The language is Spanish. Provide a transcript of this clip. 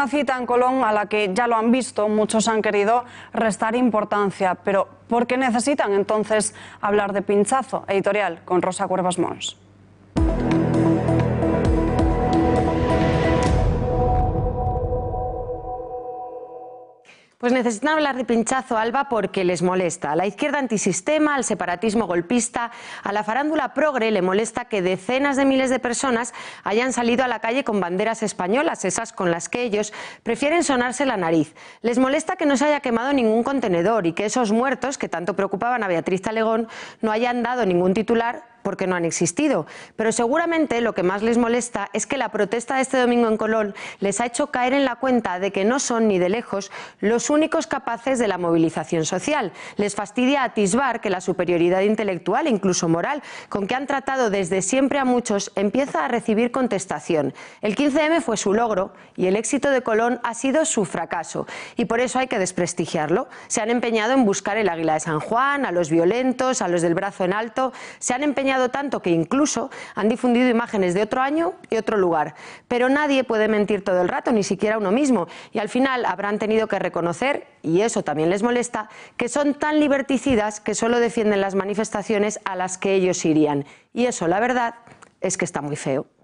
Una cita en Colón a la que ya lo han visto, muchos han querido restar importancia, pero ¿por qué necesitan entonces hablar de pinchazo? Editorial con Rosa Cuervas Mons. Pues necesitan hablar de pinchazo alba porque les molesta. A la izquierda antisistema, al separatismo golpista, a la farándula progre le molesta que decenas de miles de personas hayan salido a la calle con banderas españolas, esas con las que ellos prefieren sonarse la nariz. Les molesta que no se haya quemado ningún contenedor y que esos muertos que tanto preocupaban a Beatriz Talegón no hayan dado ningún titular porque no han existido. Pero seguramente lo que más les molesta es que la protesta de este domingo en Colón les ha hecho caer en la cuenta de que no son ni de lejos los únicos capaces de la movilización social. Les fastidia atisbar que la superioridad intelectual e incluso moral con que han tratado desde siempre a muchos empieza a recibir contestación. El 15M fue su logro y el éxito de Colón ha sido su fracaso y por eso hay que desprestigiarlo. Se han empeñado en buscar el águila de San Juan, a los violentos, a los del brazo en alto, se han empeñado tanto que incluso han difundido imágenes de otro año y otro lugar. Pero nadie puede mentir todo el rato, ni siquiera uno mismo. Y al final habrán tenido que reconocer, y eso también les molesta, que son tan liberticidas que solo defienden las manifestaciones a las que ellos irían. Y eso, la verdad, es que está muy feo.